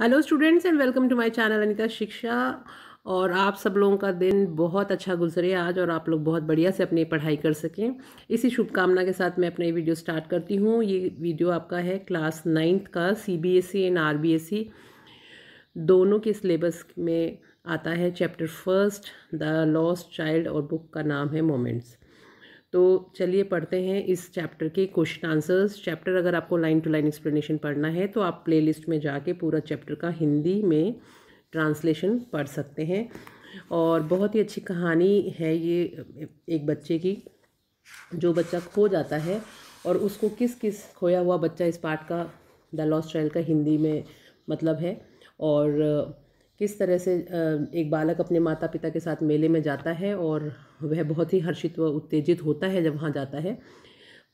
Hello students and welcome to my channel Anita Shiksha और आप सब लोगों का दिन बहुत अच्छा गुजरे आज और आप लोग बहुत बढ़िया से अपनी पढ़ाई कर सकें इसी शुभकामना के साथ मैं अपना ये वीडियो स्टार्ट करती हूँ ये वीडियो आपका है क्लास नाइन्थ का सीबीएसई एंड आरबीएसई दोनों के सिलेबस में आता है chapter first the lost child और बुक का नाम है मोमेंट्स तो चलिए पढ़ते हैं इस चैप्टर के क्वेश्चन आंसर्स चैप्टर अगर आपको लाइन टू लाइन एक्सप्लेनेशन पढ़ना है तो आप प्लेलिस्ट में जाके पूरा चैप्टर का हिंदी में ट्रांसलेशन पढ़ सकते हैं और बहुत ही अच्छी कहानी है ये एक बच्चे की जो बच्चा खो जाता है और उसको किस किस खोया हुआ बच्चा इस पार्ट का द लॉस्ट ट्रायल का हिंदी में मतलब है और किस तरह से एक बालक अपने माता पिता के साथ मेले में जाता है और वह बहुत ही हर्षित व उत्तेजित होता है जब वहाँ जाता है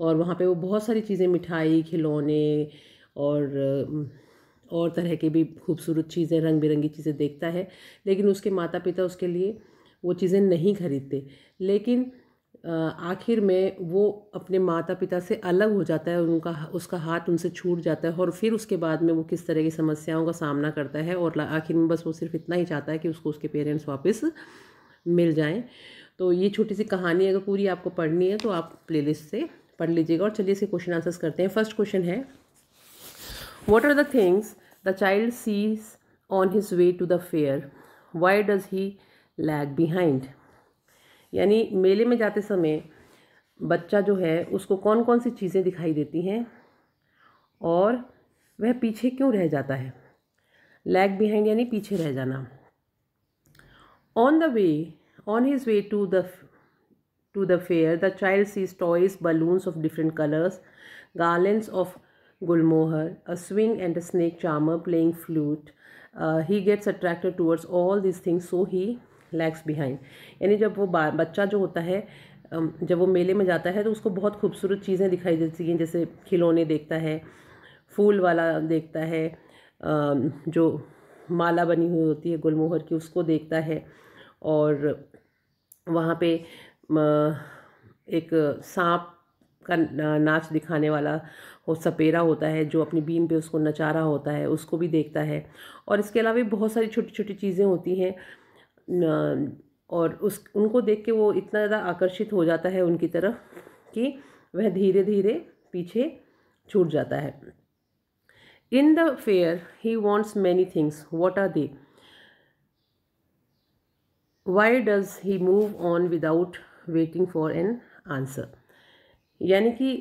और वहाँ पे वो बहुत सारी चीज़ें मिठाई खिलौने और और तरह के भी खूबसूरत चीज़ें रंग बिरंगी चीज़ें देखता है लेकिन उसके माता पिता उसके लिए वो चीज़ें नहीं खरीदते लेकिन आखिर में वो अपने माता पिता से अलग हो जाता है उनका उसका हाथ उनसे छूट जाता है और फिर उसके बाद में वो किस तरह की समस्याओं का सामना करता है और आखिर में बस वो सिर्फ इतना ही चाहता है कि उसको उसके पेरेंट्स वापस मिल जाएं तो ये छोटी सी कहानी अगर पूरी आपको पढ़नी है तो आप प्ले से पढ़ लीजिएगा और चलिए इसे क्वेश्चन आंसर्स करते हैं फर्स्ट क्वेश्चन है what are the things the child sees on his way to the fair why does he lag behind यानी मेले में जाते समय बच्चा जो है उसको कौन कौन सी चीज़ें दिखाई देती हैं और वह पीछे क्यों रह जाता है लैग बिहाइंड यानी पीछे रह जाना on the way on his way to the to the fair the child sees toys balloons of different colours garlands of gulmohar a swing and a snake charmer playing flute he gets attracted towards all this things so he lags behind यानी जब वो बच्चा जो होता है जब वो मेले में जाता है तो उसको बहुत खूबसूरत चीज़ें दिखाई देती हैं जैसे खिलौने देखता है फूल वाला देखता है जो माला बनी हुई होती है गुलमोहर की उसको देखता है और वहाँ पे एक सांप का नाच दिखाने वाला वो सपेरा होता है जो अपनी बीन पे उसको नचारा होता है उसको भी देखता है और इसके अलावा भी बहुत सारी छोटी छोटी चीज़ें होती हैं और उस उनको देख के वो इतना ज़्यादा आकर्षित हो जाता है उनकी तरफ कि वह धीरे धीरे पीछे छूट जाता है in the fair he wants many things what are they why does he move on without waiting for an answer यानी कि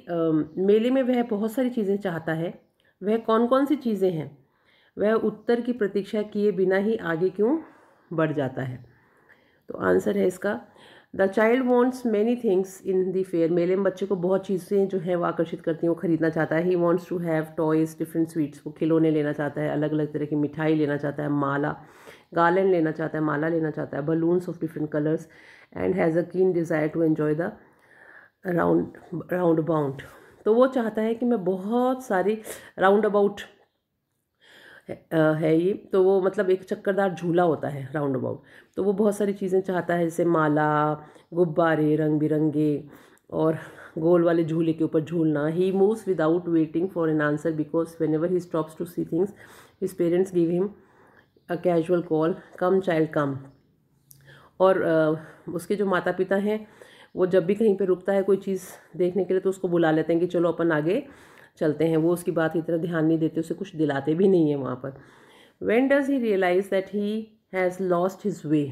मेले में वह बहुत सारी चीज़ें चाहता है वह कौन कौन सी चीज़ें हैं वह उत्तर की प्रतीक्षा किए बिना ही आगे क्यों बढ़ जाता है तो आंसर है इसका the child wants many things in the fair मेले में बच्चे को बहुत चीज़ें जो हैं वो आकर्षित करती हैं वो खरीदना चाहता है he wants to have toys different sweets वो खिलौने लेना चाहता है अलग अलग तरह की मिठाई लेना चाहता है माला गार्लैंड लेना चाहता है माला लेना चाहता है balloons of different colours and has a keen desire to enjoy the round round abound तो वो चाहता है कि मैं बहुत सारी राउंड अबाउट है ये तो वो मतलब एक चक्करदार झूला होता है राउंड अबाउट तो वो बहुत सारी चीज़ें चाहता है जैसे माला गुब्बारे रंग बिरंगे और गोल वाले झूले के ऊपर झूलना he moves without waiting for an answer because whenever he stops to see things his parents give him a casual call come child come और उसके जो माता पिता हैं वो जब भी कहीं पे रुकता है कोई चीज़ देखने के लिए तो उसको बुला लेते हैं कि चलो अपन आगे चलते हैं वो उसकी बात की तरफ ध्यान नहीं देते उसे कुछ दिलाते भी नहीं है वहाँ पर when does he realise that he has lost his way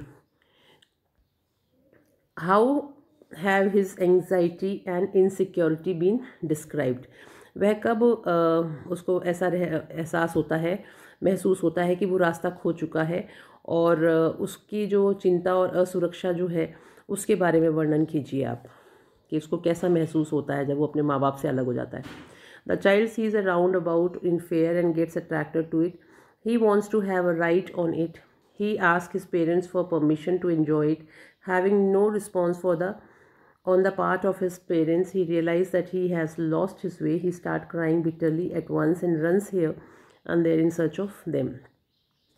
how have his anxiety and insecurity been described वह कब आ, उसको ऐसा एहसास होता है महसूस होता है कि वो रास्ता खो चुका है और उसकी जो चिंता और असुरक्षा जो है उसके बारे में वर्णन कीजिए आप कि उसको कैसा महसूस होता है जब वो अपने माँ बाप से अलग हो जाता है The child sees a roundabout in fair and gets attracted to it. He wants to have a ride on it. He asks his parents for permission to enjoy it. Having no response for the on the part of his parents, he realizes that he has lost his way. He starts crying bitterly at once and runs here and there in search of them.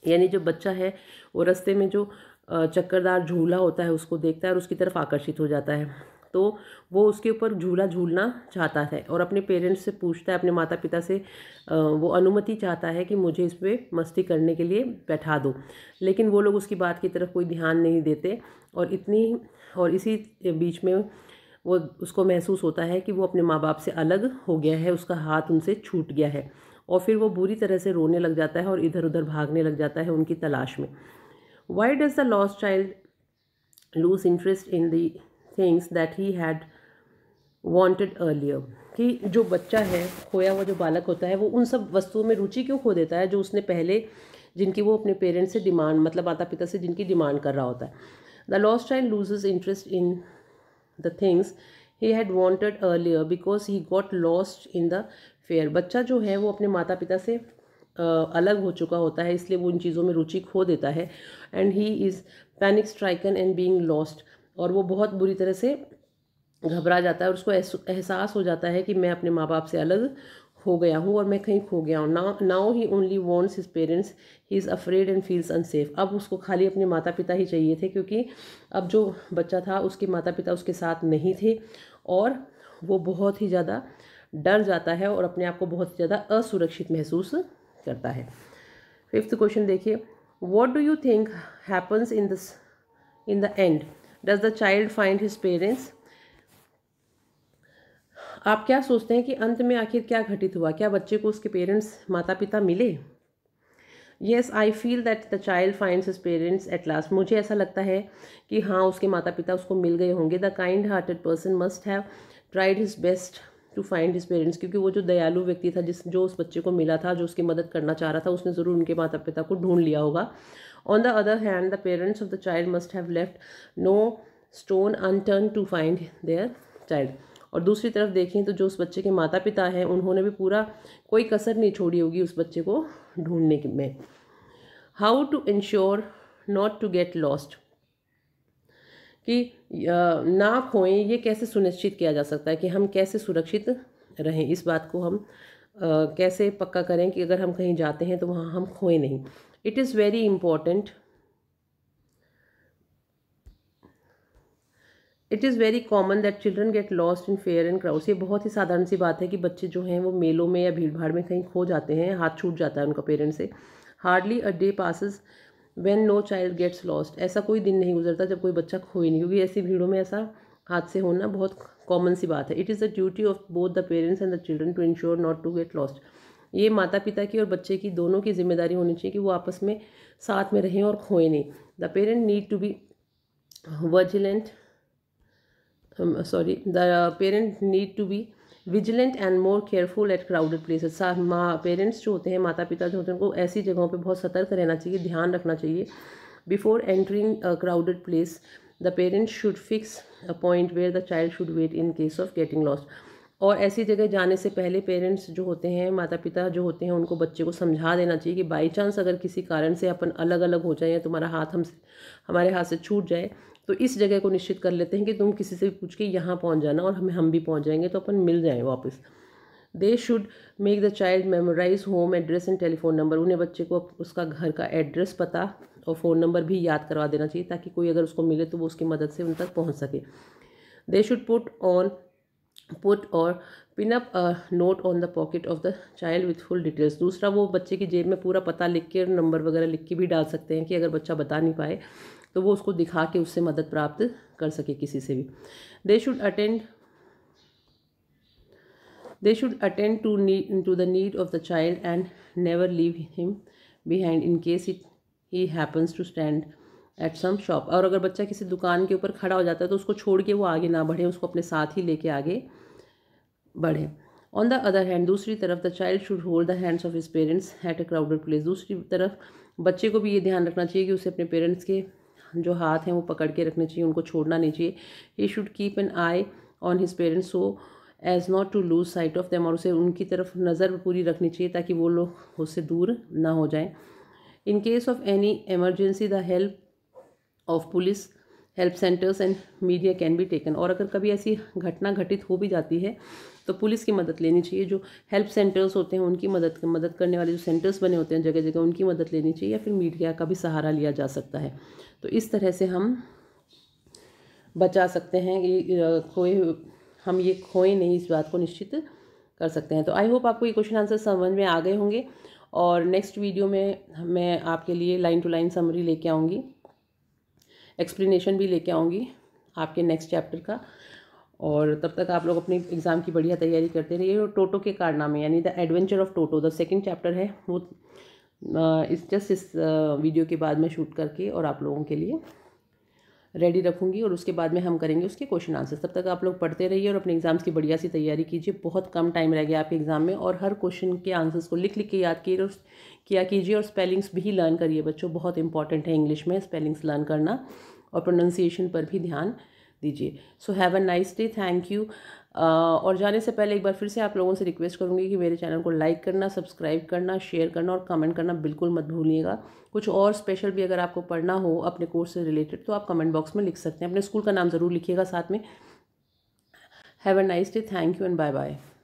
यानी जो बच्चा है वो रास्ते में जो चक्करदार झूला होता है उसको देखता है और उसकी तरफ आकर्षित हो जाता है तो वो उसके ऊपर झूला झूलना चाहता है और अपने पेरेंट्स से पूछता है अपने माता पिता से वो अनुमति चाहता है कि मुझे इस पर मस्ती करने के लिए बैठा दो लेकिन वो लोग उसकी बात की तरफ कोई ध्यान नहीं देते और इतनी और इसी बीच में वो उसको महसूस होता है कि वो अपने माँ बाप से अलग हो गया है उसका हाथ उनसे छूट गया है और फिर वो बुरी तरह से रोने लग जाता है और इधर उधर भागने लग जाता है उनकी तलाश में why does the lost child lose interest in the things that he had wanted earlier कि जो बच्चा है खोया हुआ जो बालक होता है वो उन सब वस्तुओं में रुचि क्यों खो देता है जो उसने पहले जिनकी वो अपने पेरेंट्स से डिमांड मतलब माता पिता से जिनकी डिमांड कर रहा होता है the lost child loses interest in the things he had wanted earlier because he got lost in the fair बच्चा जो है वो अपने माता पिता से अलग हो चुका होता है इसलिए वो उन चीज़ों में रुचि खो देता है and he is panic stricken and being lost और वो बहुत बुरी तरह से घबरा जाता है और उसको एहसास हो जाता है कि मैं अपने माँ बाप से अलग हो गया हूँ और मैं कहीं खो गया हूँ ना now he only wants his parents he is afraid and feels unsafe अब उसको खाली अपने माता पिता ही चाहिए थे क्योंकि अब जो बच्चा था उसके माता पिता उसके साथ नहीं थे और वो बहुत ही ज़्यादा डर जाता है और अपने आप को बहुत ज़्यादा असुरक्षित महसूस करता है फिफ्थ क्वेश्चन देखिए what do you think happens in this in the end does the child find his parents आप क्या सोचते हैं कि अंत में आखिर क्या घटित हुआ क्या बच्चे को उसके पेरेंट्स माता पिता मिले yes I feel that the child finds his parents at last मुझे ऐसा लगता है कि हाँ उसके माता पिता उसको मिल गए होंगे the kind hearted person must have tried his best to find his parents क्योंकि वो जो दयालु व्यक्ति था जिस जो उस बच्चे को मिला था जो उसकी मदद करना चाह रहा था उसने ज़रूर उनके माता पिता को ढूंढ लिया होगा On the other hand, the parents of the child must have left no stone unturned to find their child. और दूसरी तरफ देखें तो जो उस बच्चे के माता पिता हैं उन्होंने भी पूरा कोई कसर नहीं छोड़ी होगी उस बच्चे को ढूंढने में how to ensure not to get lost कि ना खोएं ये कैसे सुनिश्चित किया जा सकता है कि हम कैसे सुरक्षित रहें इस बात को हम कैसे पक्का करें कि अगर हम कहीं जाते हैं तो वहाँ हम खोएं नहीं it is very important it is very common that children get lost in fair and crowds ये बहुत ही साधारण सी बात है कि बच्चे जो हैं वो मेलों में या भीड़ भाड़ में कहीं खो जाते हैं हाथ छूट जाता है उनका पेरेंट्स से hardly a day passes when no child gets lost ऐसा कोई दिन नहीं गुजरता जब कोई बच्चा खोए नहीं क्योंकि ऐसी भीड़ों में ऐसा हाथ से होना बहुत कॉमन सी बात है it is the duty of both the parents and the children to ensure not to get lost ये माता पिता की और बच्चे की दोनों की जिम्मेदारी होनी चाहिए कि वो आपस में साथ में रहें और खोए नहीं the parent need to be vigilant sorry the parent need to be vigilant and more careful at crowded places माँ पेरेंट्स जो होते हैं माता पिता जो होते हैं उनको ऐसी जगहों पे बहुत सतर्क रहना चाहिए ध्यान रखना चाहिए before entering a crowded place the parents should fix a point where the child should wait in case of getting lost और ऐसी जगह जाने से पहले पेरेंट्स जो होते हैं माता पिता जो होते हैं उनको बच्चे को समझा देना चाहिए कि बाई चांस अगर किसी कारण से अपन अलग अलग हो जाए या तुम्हारा हाथ हम हमारे हाथ से छूट जाए तो इस जगह को निश्चित कर लेते हैं कि तुम किसी से पूछ के यहाँ पहुँच जाना और हमें हम भी पहुँच जाएंगे तो अपन मिल जाएँ वापस they should make the child memorise home address and telephone number उन्हें बच्चे को उसका घर का एड्रेस पता और फ़ोन नंबर भी याद करवा देना चाहिए ताकि कोई अगर उसको मिले तो वो उसकी मदद से उन तक पहुँच सके they should put on put और pin up note on the pocket of the child with full details दूसरा वो बच्चे की जेब में पूरा पता लिख के नंबर वगैरह लिख के भी डाल सकते हैं कि अगर बच्चा बता नहीं पाए तो वो उसको दिखा के उससे मदद प्राप्त कर सके किसी से भी they should attend they should attend to need to the need of the child and never leave him behind in case it he happens to stand at some shop और अगर बच्चा किसी दुकान के ऊपर खड़ा हो जाता है तो उसको छोड़ के वो आगे ना बढ़े उसको अपने साथ ही लेके आगे बढ़े ऑन द अदर हैंड दूसरी तरफ the child should hold the hands of his parents at a crowded place दूसरी तरफ बच्चे को भी ये ध्यान रखना चाहिए कि उसे अपने पेरेंट्स के जो हाथ हैं वो पकड़ के रखने चाहिए उनको छोड़ना नहीं चाहिए he should keep an eye on his parents so as not to lose sight of them और उसे उनकी तरफ नज़र पूरी रखनी चाहिए ताकि वो लोग उससे दूर ना हो जाएं in case of any emergency the help of police help centres and media can be taken और अगर कभी ऐसी घटना घटित हो भी जाती है तो पुलिस की मदद लेनी चाहिए जो हेल्प सेंटर्स होते हैं उनकी मदद मदद करने वाले जो सेंटर्स बने होते हैं जगह जगह उनकी मदद लेनी चाहिए या फिर मीडिया का भी सहारा लिया जा सकता है तो इस तरह से हम बचा सकते हैं ये खोए हम ये खोए नहीं इस बात को निश्चित कर सकते हैं तो आई होप आपको ये क्वेश्चन आंसर समझ में आ गए होंगे और नेक्स्ट वीडियो में मैं आपके लिए लाइन टू लाइन समरी लेके आऊँगी एक्सप्लेनेशन भी लेके आऊँगी आपके नेक्स्ट चैप्टर का और तब तक आप लोग अपने एग्ज़ाम की बढ़िया तैयारी करते रहिए और टोटो के कारनामे यानी the adventure of Toto the second chapter है वो इस जस्ट इस वीडियो के बाद में शूट करके और आप लोगों के लिए रेडी रखूंगी और उसके बाद में हम करेंगे उसके क्वेश्चन आंसर तब तक आप लोग पढ़ते रहिए और अपने एग्ज़ाम्स की बढ़िया सी तैयारी कीजिए बहुत कम टाइम रह गया आपके एग्ज़ाम में और हर क्वेश्चन के आंसर्स को लिख लिख के याद किए किया कीजिए और स्पेलिंग्स भी लर्न करिए बच्चों बहुत इंपॉर्टेंट है इंग्लिश में स्पेलिंग्स लर्न करना और प्रोनाउंसिएशन पर भी ध्यान दीजिए so have a nice day thank you और जाने से पहले एक बार फिर से आप लोगों से रिक्वेस्ट करूँगी कि मेरे चैनल को लाइक करना सब्सक्राइब करना शेयर करना और कमेंट करना बिल्कुल मत भूलिएगा कुछ और स्पेशल भी अगर आपको पढ़ना हो अपने कोर्स से रिलेटेड तो आप कमेंट बॉक्स में लिख सकते हैं अपने स्कूल का नाम ज़रूर लिखिएगा साथ में have a nice day thank you and bye bye